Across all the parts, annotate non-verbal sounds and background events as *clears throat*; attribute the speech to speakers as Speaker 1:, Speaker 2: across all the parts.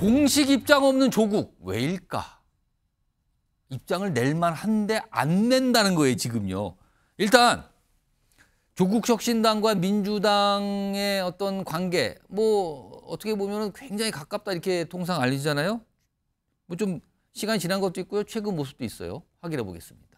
Speaker 1: 공식 입장 없는 조국 왜일까? 입장을 낼만 한데 안 낸다는 거예요 지금요. 일단 조국 혁신당과 민주당의 어떤 관계 뭐 어떻게 보면 굉장히 가깝다 이렇게 통상 알려잖아요뭐 좀 시간 지난 것도 있고요 최근 모습도 있어요. 확인해 보겠습니다.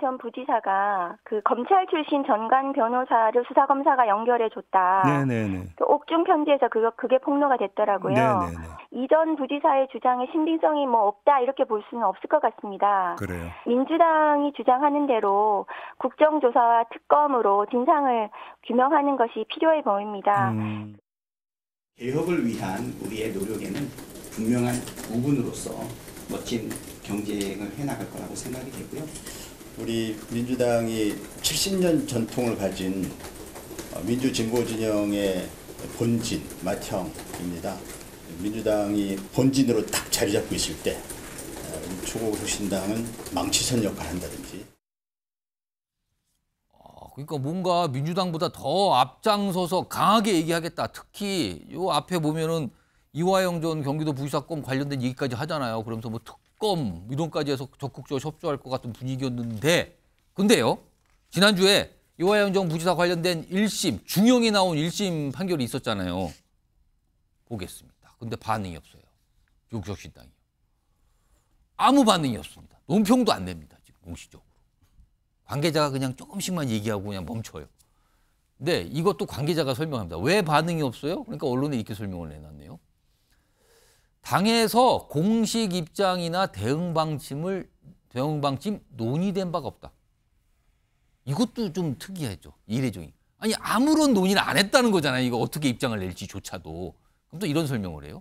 Speaker 1: 전 부지사가 그 검찰 출신 전관 변호사를 수사 검사가 연결해 줬다.
Speaker 2: 네네네.
Speaker 1: 그 옥중 편지에서 그거 그게 폭로가 됐더라고요. 네네네. 이전 부지사의 주장에 신빙성이 뭐 없다 이렇게 볼 수는 없을 것 같습니다. 그래요. 민주당이 주장하는 대로 국정조사와 특검으로 진상을 규명하는 것이 필요해 보입니다.
Speaker 3: 음. 개혁을 위한 우리의 노력에는 분명한 부분으로서 멋진 경쟁을 해나갈 거라고 생각이 되고요. 우리 민주당이 70년 전통을 가진 어, 민주진보진영의 본진, 마형입니다. 민주당이 본진으로 딱 자리 잡고 있을 때 어, 초고혁신당은 망치선 역할을 한다든지.
Speaker 1: 아, 그러니까 뭔가 민주당보다 더 앞장서서 강하게 얘기하겠다. 특히 요 앞에 보면은 이화영 전 경기도 부지사건 관련된 얘기까지 하잖아요. 그러면서 뭐 특검 이론까지 해서 적극적으로 협조할 것 같은 분위기였는데 근데요 지난주에 이화영 전 부지사 관련된 1심 중형이 나온 1심 판결이 있었잖아요. 보겠습니다. 근데 반응이 없어요. 조석혁신당이 아무 반응이 없습니다. 논평도 안 냅니다. 지금 공식적으로. 관계자가 그냥 조금씩만 얘기하고 그냥 멈춰요. 근데 이것도 관계자가 설명합니다. 왜 반응이 없어요? 그러니까 언론에 이렇게 설명을 해놨네요. 당에서 공식 입장이나 대응 방침을 대응 방침 논의된 바가 없다. 이것도 좀 특이하죠. 이례적인. 아니 아무런 논의를 안 했다는 거잖아요. 이거 어떻게 입장을 낼지조차도. 그럼 또 이런 설명을 해요.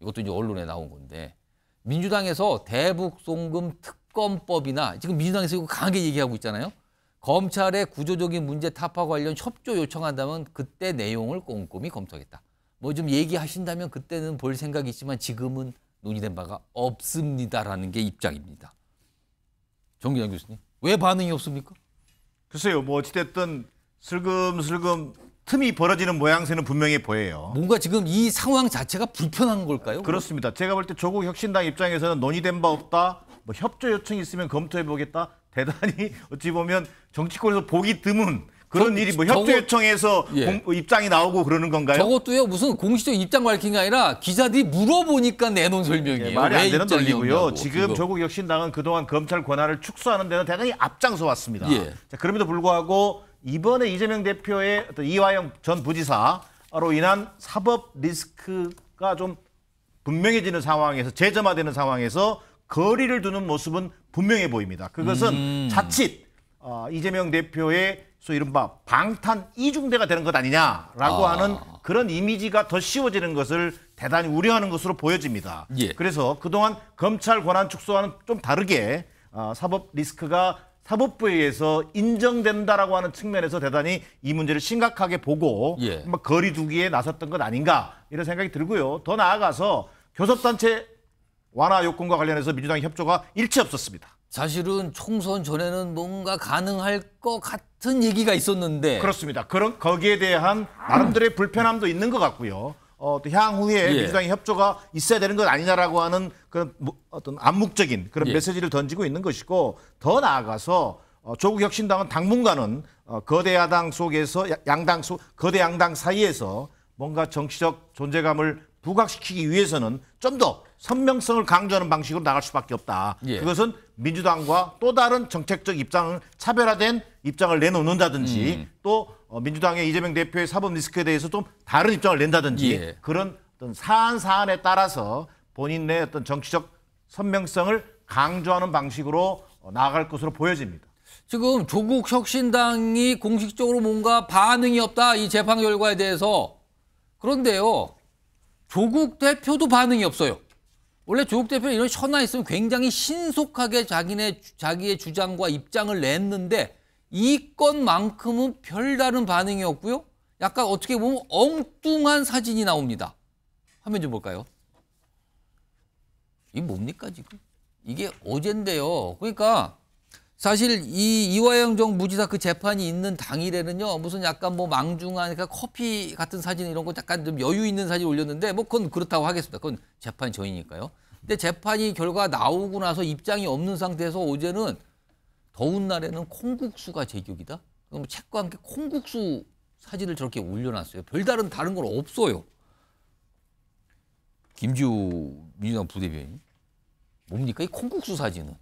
Speaker 1: 이것도 이제 언론에 나온 건데 민주당에서 대북 송금 특검법이나 지금 민주당에서 이거 강하게 얘기하고 있잖아요. 검찰의 구조적인 문제 타파 관련 협조 요청한다면 그때 내용을 꼼꼼히 검토하겠다. 뭐좀 얘기하신다면 그때는 볼 생각이 있지만 지금은 논의된 바가
Speaker 3: 없습니다라는 게 입장입니다. 정기장 교수님, 왜 반응이 없습니까? 글쎄요, 뭐 어찌됐든 슬금슬금 틈이 벌어지는 모양새는 분명히 보여요. 뭔가 지금 이 상황 자체가 불편한 걸까요? 그렇습니다. 제가 볼 때 조국 혁신당 입장에서는 논의된 바 없다, 뭐 협조 요청이 있으면 검토해보겠다, 대단히 *laughs* 어찌 보면 정치권에서 보기 드문 그런 저, 일이 뭐 협조 요청에서 예. 뭐 입장이 나오고 그러는 건가요? 저것도요 무슨 공식적 입장 밝힌 게 아니라 기자들이 물어보니까 내놓은 설명이에요. 예, 말이 안 되는 논리고요. 지금 그거. 조국 혁신당은 그동안 검찰 권한을 축소하는 데는 대단히 앞장서 왔습니다. 예. 자, 그럼에도 불구하고 이번에 이재명 대표의 어떤 이화영 전 부지사로 인한 사법 리스크가 좀 분명해지는 상황에서 재점화되는 상황에서 거리를 두는 모습은 분명해 보입니다. 그것은 음. 자칫 어, 이재명 대표의 소위 이른바 방탄 이중대가 되는 것 아니냐라고 아. 하는 그런 이미지가 더 씌워지는 것을 대단히 우려하는 것으로 보여집니다. 예. 그래서 그동안 검찰 권한 축소와는 좀 다르게 어, 사법 리스크가 사법부에 의해서 인정된다라고 하는 측면에서 대단히 이 문제를 심각하게 보고 예. 뭐 거리 두기에 나섰던 것 아닌가 이런 생각이 들고요. 더 나아가서 교섭단체 완화 요건과 관련해서 민주당의 협조가 일체 없었습니다. 사실은 총선 전에는 뭔가 가능할 것 같은 얘기가 있었는데 그렇습니다. 그런 거기에 대한 나름대로의 불편함도 있는 것 같고요. 어, 또 향후에 예. 민주당의 협조가 있어야 되는 것 아니냐라고 하는 그런 어떤 암묵적인 그런 예. 메시지를 던지고 있는 것이고 더 나아가서 어, 조국 혁신당은 당분간은 어, 거대 야당 속에서 양당 속 거대 양당 사이에서 뭔가 정치적 존재감을 부각시키기 위해서는 좀 더 선명성을 강조하는 방식으로 나갈 수밖에 없다. 예. 그것은 민주당과 또 다른 정책적 입장을 차별화된 입장을 내놓는다든지 음. 또 어, 민주당의 이재명 대표의 사법 리스크에 대해서 좀 다른 입장을 낸다든지 예. 그런 어떤 사안 사안에 따라서 본인의 어떤 정치적 선명성을 강조하는 방식으로 어, 나아갈 것으로 보여집니다. 지금
Speaker 1: 조국 혁신당이 공식적으로 뭔가 반응이 없다 이 재판 결과에 대해서 그런데요 조국 대표도 반응이 없어요. 원래 조국 대표는 이런 현안 있으면 굉장히 신속하게 자기네 자기의 주장과 입장을 냈는데 이 건만큼은 별다른 반응이 없고요. 약간 어떻게 보면 엉뚱한 사진이 나옵니다. 화면 좀 볼까요? 이 뭡니까 지금? 이게 어젠데요. 그러니까 사실 이 이화영 정 무지사 그 재판이 있는 당일에는요 무슨 약간 뭐 망중한 그니까 커피 같은 사진 이런 거 약간 좀 여유 있는 사진 올렸는데 뭐 그건 그렇다고 하겠습니다. 그건 재판 저이니까요 근데 재판이 결과 나오고 나서 입장이 없는 상태에서 어제는 더운 날에는 콩국수가 제격이다. 그럼 책과 함께 콩국수 사진을 저렇게 올려놨어요. 별다른 다른 건 없어요. 김지우 민주당 부대변인 뭡니까 이 콩국수 사진은?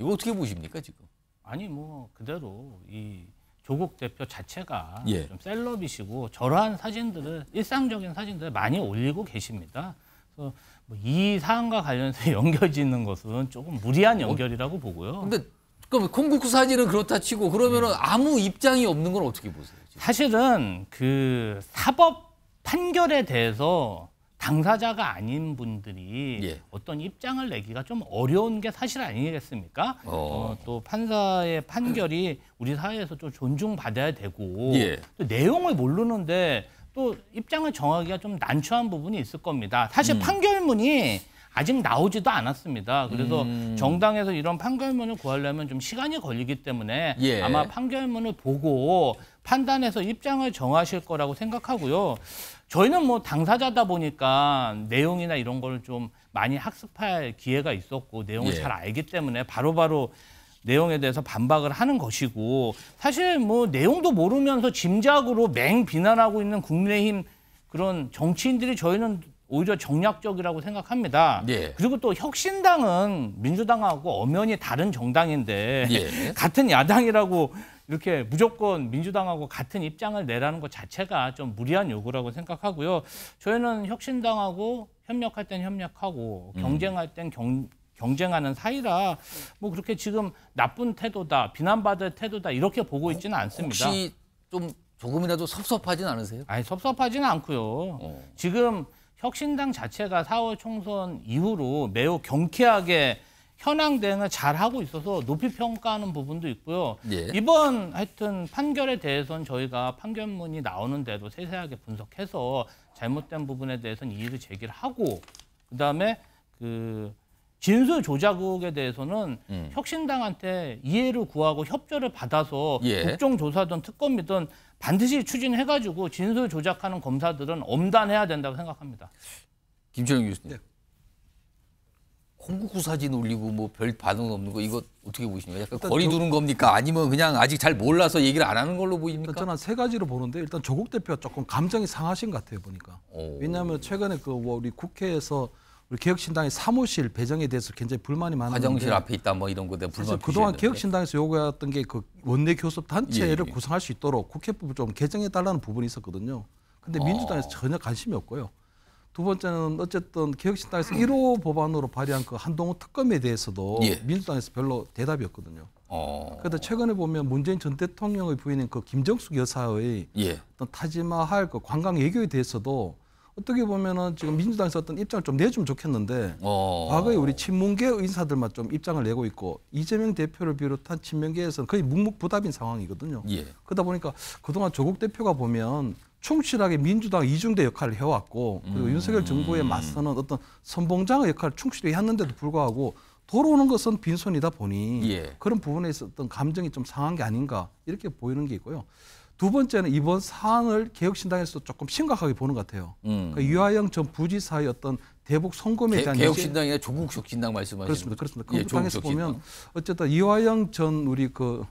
Speaker 1: 이거 어떻게 보십니까 지금?
Speaker 2: 아니 뭐 그대로 이 조국 대표 자체가 예. 좀 셀럽이시고 저러한 사진들을 일상적인 사진들을 많이 올리고 계십니다. 그래서 뭐 이 사안과 관련해서 *laughs* 연결짓는 것은 조금 무리한 어, 연결이라고 보고요. 근데 그럼 콩국수 사진은 그렇다 치고 그러면은 네. 아무 입장이 없는 건 어떻게 보세요? 지금? 사실은 그 사법 판결에 대해서 당사자가 아닌 분들이 예. 어떤 입장을 내기가 좀 어려운 게 사실 아니겠습니까? 어. 어, 또 판사의 판결이 우리 사회에서 좀 존중받아야 되고 예. 또 내용을 모르는데 또 입장을 정하기가 좀 난처한 부분이 있을 겁니다. 사실 음. 판결문이 아직 나오지도 않았습니다. 그래서 음. 정당에서 이런 판결문을 구하려면 좀 시간이 걸리기 때문에 예. 아마 판결문을 보고 판단해서 입장을 정하실 거라고 생각하고요. 저희는 뭐 당사자다 보니까 내용이나 이런 걸 좀 많이 학습할 기회가 있었고 내용을 예. 잘 알기 때문에 바로바로 바로 내용에 대해서 반박을 하는 것이고 사실 뭐 내용도 모르면서 짐작으로 맹 비난하고 있는 국민의힘 그런 정치인들이 저희는 오히려 정략적이라고 생각합니다. 예. 그리고 또 혁신당은 민주당하고 엄연히 다른 정당인데 예. 같은 야당이라고 이렇게 무조건 민주당하고 같은 입장을 내라는 것 자체가 좀 무리한 요구라고 생각하고요. 저희는 혁신당하고 협력할 땐 협력하고 음. 경쟁할 땐 경, 경쟁하는 사이라 뭐 그렇게 지금 나쁜 태도다, 비난받을 태도다 이렇게 보고 어, 있지는 않습니다. 혹시 좀 조금이라도 섭섭하진 않으세요? 아니 섭섭하지 않고요. 어. 지금 혁신당 자체가 4월 총선 이후로 매우 경쾌하게 현황 대응을 잘 하고 있어서 높이 평가하는 부분도 있고요. 예. 이번 하여튼 판결에 대해서는 저희가 판결문이 나오는데도 세세하게 분석해서 잘못된 부분에 대해서는 이의를 제기를 하고 그다음에 그 진술 조작에 대해서는 음. 혁신당한테 이해를 구하고 협조를 받아서 예. 국정조사든 특검이든 반드시 추진해가지고 진술 조작하는 검사들은 엄단해야 된다고 생각합니다.
Speaker 1: 김정용 교수님. 네. 홍구사진 올리고 뭐 별 반응 없는 거 이거 어떻게 보십니까? 약간 거리 저, 두는 겁니까? 아니면 그냥
Speaker 4: 아직 잘 몰라서 얘기를 안 하는 걸로 보입니까? 저는 세 가지로 보는데 일단 조국 대표 조금 감정이 상하신 것 같아요 보니까. 오. 왜냐하면 최근에 그 뭐 우리 국회에서 우리 개혁신당의 사무실 배정에 대해서 굉장히 불만이 많은데 화장실 앞에
Speaker 1: 있다 뭐 이런 거에 불만. 그동안
Speaker 4: 개혁신당에서 요구했던 게 그 원내 교섭 단체를 예. 구성할 수 있도록 국회법을 좀 개정해 달라는 부분이 있었거든요. 근데 어. 민주당에서 어. 전혀 관심이 없고요. 두 번째는 어쨌든 개혁신당에서 1호 음. 법안으로 발의한 그 한동훈 특검에 대해서도 예. 민주당에서 별로 대답이 없거든요. 어. 그런데 최근에 보면 문재인 전 대통령의 부인인 그 김정숙 여사의 예. 어떤 타지마할 그 관광 외교에 대해서도 어떻게 보면은 지금 민주당에서 어떤 입장을 좀 내주면 좋겠는데 어. 과거에 우리 친문계 의사들만 좀 입장을 내고 있고 이재명 대표를 비롯한 친명계에서는 거의 묵묵부답인 상황이거든요. 예. 그러다 보니까 그동안 조국 대표가 보면 충실하게 민주당 이중대 역할을 해왔고 그리고 음. 윤석열 정부에 맞서는 어떤 선봉장의 역할을 충실히 했는데도 불구하고 돌아오는 것은 빈손이다 보니 예. 그런 부분에 있었던 감정이 좀 상한 게 아닌가 이렇게 보이는 게 있고요. 두 번째는 이번 사안을 개혁신당에서 도 조금 심각하게 보는 것 같아요. 음. 그러니 유아영 전 부지사의 어떤 대북 송금에 대한 개혁신당이나
Speaker 1: 조국혁신당 말씀하시는 그렇습니다. 그렇습니다. 예, 한국당에서 보면
Speaker 4: 어쨌든 이화영 전 우리 그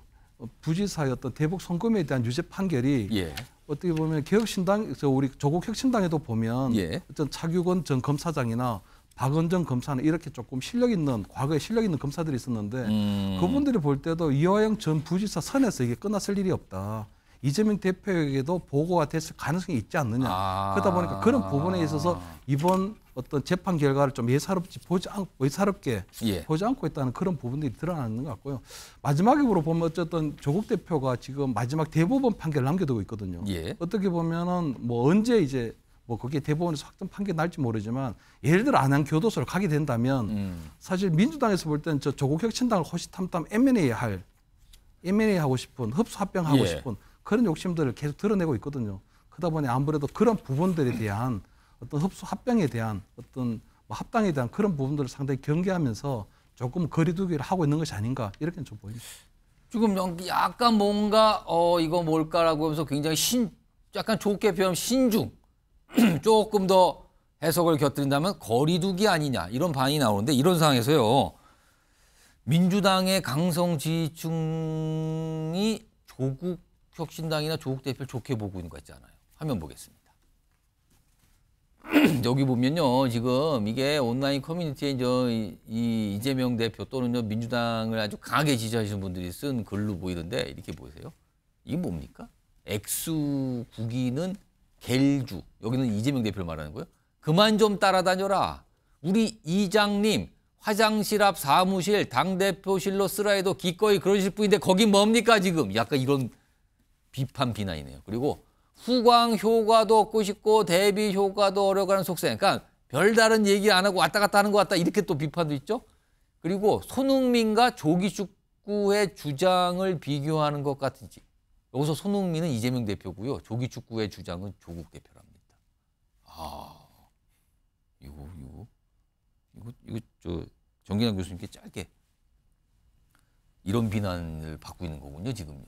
Speaker 4: 부지사였던 대북 송금에 대한 유죄 판결이 예. 어떻게 보면 개혁신당 저 우리 조국 혁신당에도 보면 예. 어떤 차규건 전 검사장이나 박은정 검사는 이렇게 조금 실력 있는 과거에 실력 있는 검사들이 있었는데 음. 그분들이 볼 때도 이화영 전 부지사 선에서 이게 끝났을 일이 없다. 이재명 대표에게도 보고가 됐을 가능성이 있지 않느냐. 아. 그러다 보니까 그런 부분에 있어서 이번 어떤 재판 결과를 좀 예사롭지 보지 않고 예사롭게 예. 보지 않고 있다는 그런 부분들이 드러나는 것 같고요. 마지막으로 보면 어쨌든 조국 대표가 지금 마지막 대법원 판결 남겨두고 있거든요. 예. 어떻게 보면은 뭐 언제 이제 뭐 거기에 대법원에서 확정 판결 날지 모르지만 예를 들어 안양 교도소를 가게 된다면 음. 사실 민주당에서 볼 때는 저 조국 혁신당을 호시탐탐 M&A 할 M&A 하고 싶은 흡수합병하고 예. 싶은 그런 욕심들을 계속 드러내고 있거든요. 그러다 보니 아무래도 그런 부분들에 대한 어떤 흡수 합병에 대한 어떤 뭐 합당에 대한 그런 부분들을 상당히 경계하면서 조금 거리두기를 하고 있는 것이 아닌가 이렇게 좀 보입니다.
Speaker 1: 지금 약간 뭔가 어 이거 뭘까라고 하면서 굉장히 신 약간 좋게 표현 신중 *clears throat* 조금 더 해석을 곁들인다면 거리두기 아니냐 이런 반이 나오는데 이런 상황에서요 민주당의 강성 지지층이 조국 혁신당이나 조국 대표를 좋게 보고 있는 거 같지 않아요? 화면 보겠습니다. *clears throat* 여기 보면요, 지금 이게 온라인 커뮤니티에 저이 이재명 대표 또는 민주당을 아주 강하게 지지하시는 분들이 쓴 글로 보이는데 이렇게 보세요. 이게 뭡니까? 액수 국기는 겔주. 여기는 이재명 대표를 말하는 거예요. 그만 좀 따라다녀라. 우리 이장님 화장실 앞 사무실 당대표실로 쓰라 해도 기꺼이 그러실 분인데 거긴 뭡니까 지금? 약간 이런 비판 비난이네요. 그리고 후광 효과도 얻고 싶고 대비 효과도 어려가는 속세. 그러니까 별다른 얘기 안 하고 왔다 갔다 하는 것 같다 이렇게 또 비판도 있죠. 그리고 손흥민과 조기 축구의 주장을 비교하는 것 같은지. 여기서 손흥민은 이재명 대표고요. 조기 축구의 주장은 조국 대표랍니다. 아, 이거 이거 이거 이거 저 정기남 교수님께 짧게 이런 비난을 받고 있는 거군요 지금요.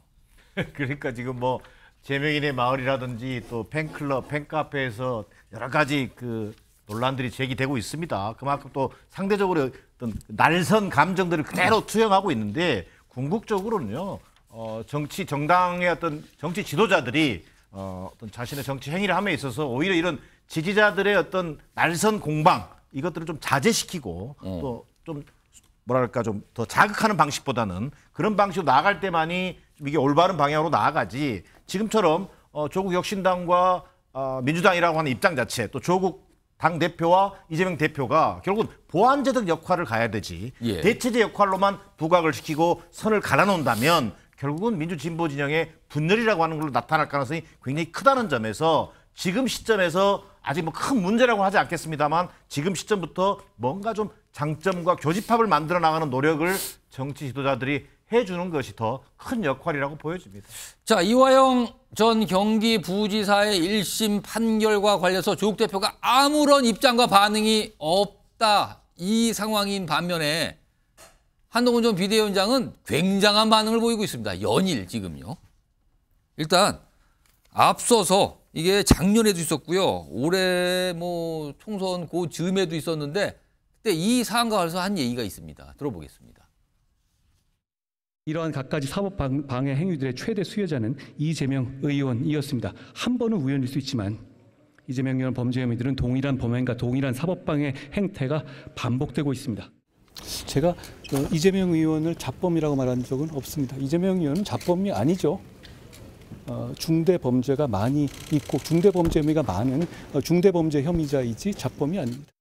Speaker 3: *laughs* 그러니까 지금 뭐 재명인의 마을이라든지 또 팬클럽, 팬카페에서 여러 가지 그 논란들이 제기되고 있습니다. 그만큼 또 상대적으로 어떤 날선 감정들을 그대로 투영하고 있는데 궁극적으로는요. 어, 정치 정당의 어떤 정치 지도자들이 어, 어떤 자신의 정치 행위를 함에 있어서 오히려 이런 지지자들의 어떤 날선 공방 이것들을 좀 자제시키고 음. 어. 또좀 뭐랄까 좀 더 자극하는 방식보다는 그런 방식으로 나갈 때만이 이게 올바른 방향으로 나아가지 지금처럼 어, 조국 혁신당과 어, 민주당이라고 하는 입장 자체 또 조국 당 대표와 이재명 대표가 결국은 보완제적 역할을 가야 되지 예. 대체제 역할로만 부각을 시키고 선을 갈아놓는다면 결국은 민주진보 진영의 분열이라고 하는 걸로 나타날 가능성이 굉장히 크다는 점에서 지금 시점에서 아직 뭐 큰 문제라고 하지 않겠습니다만 지금 시점부터 뭔가 좀 장점과 교집합을 만들어 나가는 노력을 정치 지도자들이 해주는 것이 더 큰 역할이라고 보여집니다. 자 이화영 전 경기 부지사의 1심 판결과
Speaker 1: 관련해서 조국 대표가 아무런 입장과 반응이 없다 이 상황인 반면에 한동훈 전 비대위원장은 굉장한 반응을 보이고 있습니다. 연일 지금요. 일단 앞서서 이게 작년에도 있었고요. 올해 뭐 총선 고 즈음에도 있었는데 그때 이 사안과 관련해서 한 얘기가 있습니다. 들어보겠습니다.
Speaker 3: 이러한 갖가지 사법 방해
Speaker 4: 행위들의 최대 수혜자는 이재명 의원이었습니다. 한 번은 우연일 수 있지만 이재명 의원 범죄 혐의들은 동일한 범행과 동일한 사법 방해 행태가 반복되고 있습니다. 제가 어, 이재명 의원을 잡범이라고 말한 적은 없습니다. 이재명 의원은 잡범이 아니죠. 어, 중대 범죄가 많이 있고 중대 범죄 혐의가 많은 어, 중대 범죄 혐의자이지 잡범이 아닙니다.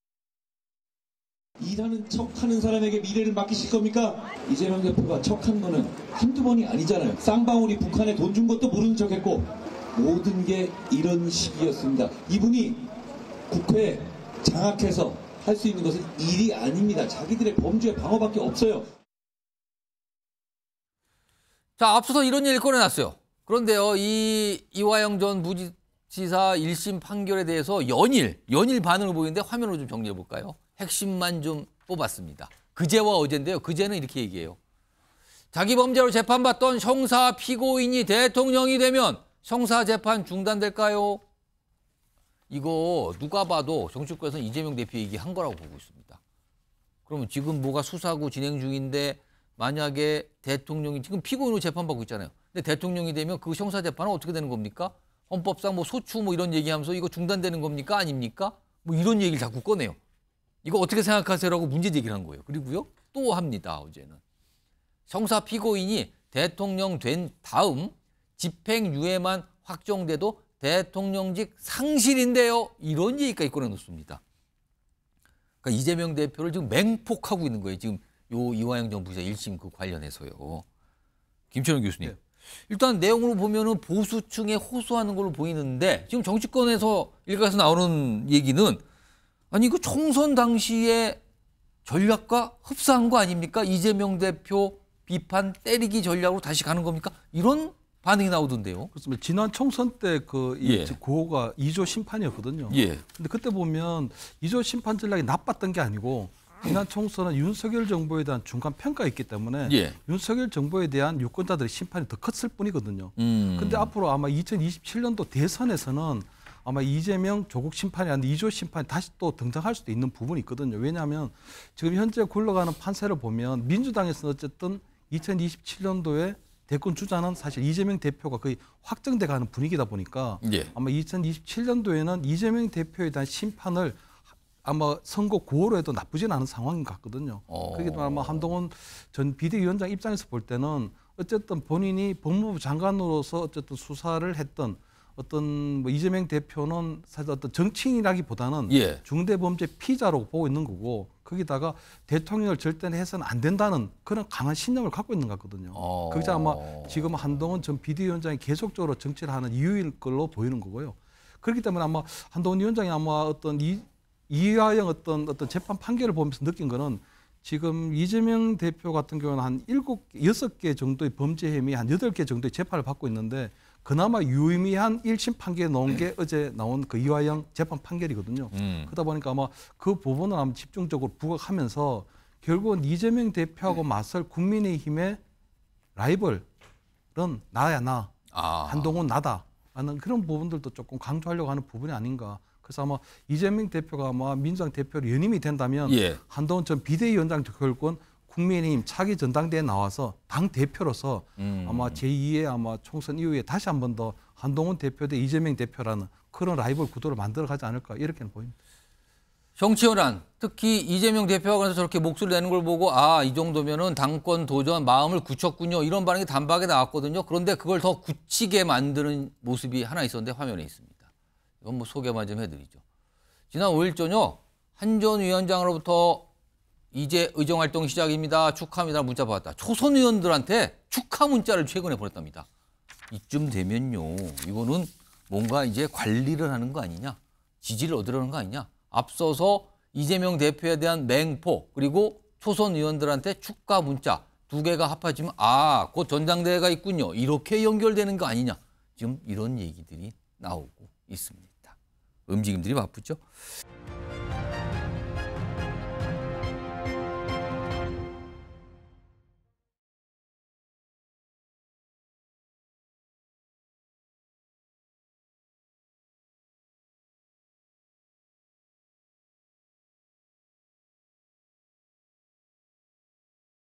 Speaker 4: 일하는 척하는 사람에게 미래를 맡기실 겁니까? 이재명 대표가 척한 거는 한두 번이 아니잖아요.
Speaker 1: 쌍방울이 북한에 돈 준 것도 모르는 척했고 모든 게 이런 식이었습니다.
Speaker 4: 이분이 국회에 장악해서 할 수 있는 것은 일이 아닙니다. 자기들의 범죄 방어밖에 없어요.
Speaker 1: 자 앞서서 이런 일기 꺼내놨어요. 그런데요 이 이화영 전 무지사 지 1심 판결에 대해서 연일 연일 반응을 보이는데 화면으로 좀 정리해 볼까요? 핵심만 좀 뽑았습니다. 그제와 어젠데요. 그제는 이렇게 얘기해요. 자기 범죄로 재판받던 형사 피고인이 대통령이 되면 형사 재판 중단될까요? 이거 누가 봐도 정치권에서 이재명 대표 얘기한 거라고 보고 있습니다. 그러면 지금 뭐가 수사고 진행 중인데 만약에 대통령이 지금 피고인으로 재판받고 있잖아요. 근데 대통령이 되면 그 형사 재판은 어떻게 되는 겁니까? 헌법상 뭐 소추 뭐 이런 얘기하면서 이거 중단되는 겁니까? 아닙니까? 뭐 이런 얘기를 자꾸 꺼내요. 이거 어떻게 생각하세요라고 문제 제기를 한 거예요. 그리고요. 또 합니다. 어제는. 형사 피고인이 대통령 된 다음 집행유예만 확정돼도 대통령직 상실인데요. 이런 얘기까지 꺼내놓습니다. 그러니까 이재명 대표를 지금 맹폭하고 있는 거예요. 지금 요 이화영 정 부지사 1심 그 관련해서요. 김철현 교수님. 네. 일단 내용으로 보면은 보수층에 호소하는 걸로 보이는데 지금 정치권에서 일각에서 나오는 얘기는 아니 그 총선 당시에 전략과 흡사한 거 아닙니까? 이재명 대표 비판 때리기 전략으로 다시 가는 겁니까?
Speaker 4: 이런 반응이 나오던데요. 그렇습니다. 지난 총선 때그 예. 구호가 2조 심판이었거든요. 예. 근데 그때 보면 2조 심판 전략이 나빴던 게 아니고 지난 총선은 윤석열 정부에 대한 중간 평가가있기 때문에 예. 윤석열 정부에 대한 유권자들의 심판이 더 컸을 뿐이거든요. 음. 근데 앞으로 아마 2027년도 대선에서는 아마 이재명 조국 심판이 아닌 이조 심판이 다시 또 등장할 수도 있는 부분이 있거든요. 왜냐하면 지금 현재 굴러가는 판세를 보면 민주당에서는 어쨌든 2027년도에 대권 주자는 사실 이재명 대표가 거의 확정돼 가는 분위기다 보니까 예. 아마 2027년도에는 이재명 대표에 대한 심판을 아마 선거 9월로 해도 나쁘진 않은 상황인 것 같거든요. 어. 그게 아마 한동훈 전 비대위원장 입장에서 볼 때는 어쨌든 본인이 법무부 장관으로서 어쨌든 수사를 했던 어떤 뭐 이재명 대표는 사실 어떤 정치인이라기보다는 예. 중대범죄 피자로 보고 있는 거고 거기다가 대통령을 절대는 해서는 안 된다는 그런 강한 신념을 갖고 있는 것 같거든요. 어. 거기서 아마 지금 한동훈 전 비대위원장이 계속적으로 정치를 하는 이유일 걸로 보이는 거고요. 그렇기 때문에 아마 한동훈 위원장이 아마 어떤 이, 이화영 어떤 어떤 재판 판결을 보면서 느낀 거는 지금 이재명 대표 같은 경우는 한 일곱 여섯 개 정도의 범죄 혐의 한 여덟 개 정도의 재판을 받고 있는데 그나마 음. 유의미한 1심 판결에 넣은 네. 게 어제 나온 그 이화영 재판 판결이거든요. 음. 그러다 보니까 아마 그 부분을 아마 집중적으로 부각하면서 결국은 이재명 대표하고 네. 맞설 국민의힘의 라이벌은 나야 나. 아. 한동훈 나다. 하는 그런 부분들도 조금 강조하려고 하는 부분이 아닌가. 그래서 아마 이재명 대표가 아마 민주당 대표로 연임이 된다면 예. 한동훈 전 비대위원장 결국은 국민의힘 차기 전당대회 나와서 당 대표로서 음. 아마 제2의 아마 총선 이후에 다시 한 번 더 한동훈 대표 대 이재명 대표라는 그런 라이벌 구도를 만들어 가지 않을까 이렇게는 보입니다. 정치현안 특히 이재명 대표가 하고 저렇게 목소리 내는
Speaker 1: 걸 보고 아 이 정도면은 당권 도전 마음을 굳혔군요 이런 반응이 단박에 나왔거든요. 그런데 그걸 더 굳히게 만드는 모습이 하나 있었는데 화면에 있습니다. 이건 뭐 소개만 좀 해드리죠. 지난 5일 저녁 한전 위원장으로부터 이제 의정활동 시작입니다. 축하합니다. 문자 받았다. 초선 의원들한테 축하 문자를 최근에 보냈답니다. 이쯤 되면요. 이거는 뭔가 이제 관리를 하는 거 아니냐. 지지를 얻으려는 거 아니냐. 앞서서 이재명 대표에 대한 맹포 그리고 초선 의원들한테 축가 문자 두 개가 합하지면 아, 곧 전당대회가 있군요. 이렇게 연결되는 거 아니냐. 지금 이런 얘기들이 나오고 있습니다. 움직임들이 바쁘죠.